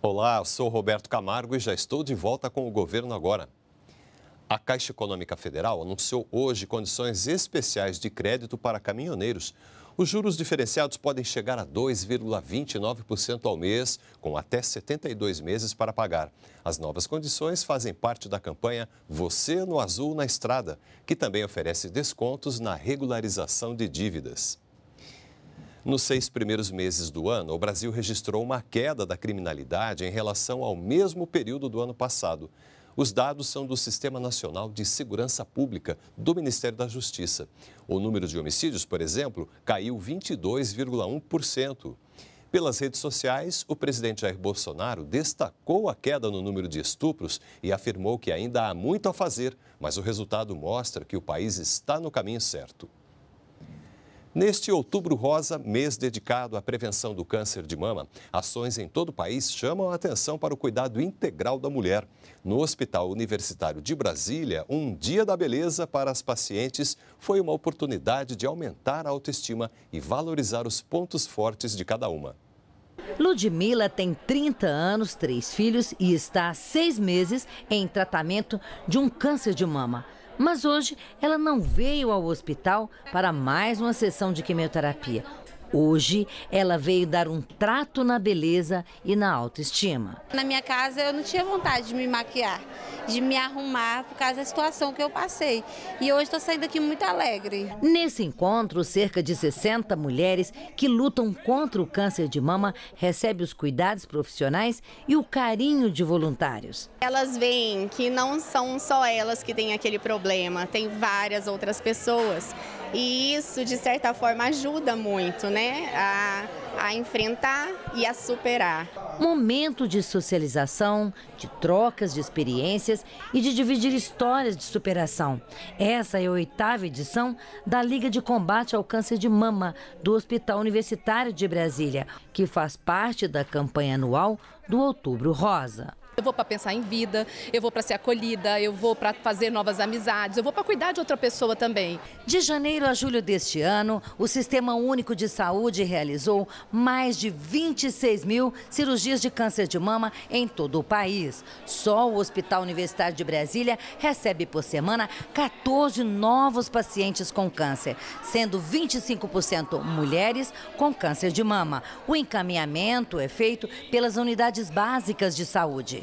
Olá, sou Roberto Camargo e já estou de volta com o governo agora. A Caixa Econômica Federal anunciou hoje condições especiais de crédito para caminhoneiros. Os juros diferenciados podem chegar a 2,29% ao mês, com até 72 meses para pagar. As novas condições fazem parte da campanha Você no Azul na Estrada, que também oferece descontos na regularização de dívidas. Nos seis primeiros meses do ano, o Brasil registrou uma queda da criminalidade em relação ao mesmo período do ano passado. Os dados são do Sistema Nacional de Segurança Pública do Ministério da Justiça. O número de homicídios, por exemplo, caiu 22,1%. Pelas redes sociais, o presidente Jair Bolsonaro destacou a queda no número de estupros e afirmou que ainda há muito a fazer, mas o resultado mostra que o país está no caminho certo. Neste outubro rosa, mês dedicado à prevenção do câncer de mama, ações em todo o país chamam a atenção para o cuidado integral da mulher. No Hospital Universitário de Brasília, um Dia da Beleza para as pacientes foi uma oportunidade de aumentar a autoestima e valorizar os pontos fortes de cada uma. Ludmila tem 30 anos, três filhos e está há seis meses em tratamento de um câncer de mama. Mas hoje ela não veio ao hospital para mais uma sessão de quimioterapia. Hoje, ela veio dar um trato na beleza e na autoestima. Na minha casa, eu não tinha vontade de me maquiar, de me arrumar por causa da situação que eu passei. E hoje estou saindo aqui muito alegre. Nesse encontro, cerca de 60 mulheres que lutam contra o câncer de mama recebem os cuidados profissionais e o carinho de voluntários. Elas veem que não são só elas que têm aquele problema, tem várias outras pessoas. E isso, de certa forma, ajuda muito né, a, a enfrentar e a superar. Momento de socialização, de trocas de experiências e de dividir histórias de superação. Essa é a oitava edição da Liga de Combate ao Câncer de Mama do Hospital Universitário de Brasília, que faz parte da campanha anual do Outubro Rosa. Eu vou para pensar em vida, eu vou para ser acolhida, eu vou para fazer novas amizades, eu vou para cuidar de outra pessoa também. De janeiro a julho deste ano, o Sistema Único de Saúde realizou mais de 26 mil cirurgias de câncer de mama em todo o país. Só o Hospital Universitário de Brasília recebe por semana 14 novos pacientes com câncer, sendo 25% mulheres com câncer de mama. O encaminhamento é feito pelas unidades básicas de saúde.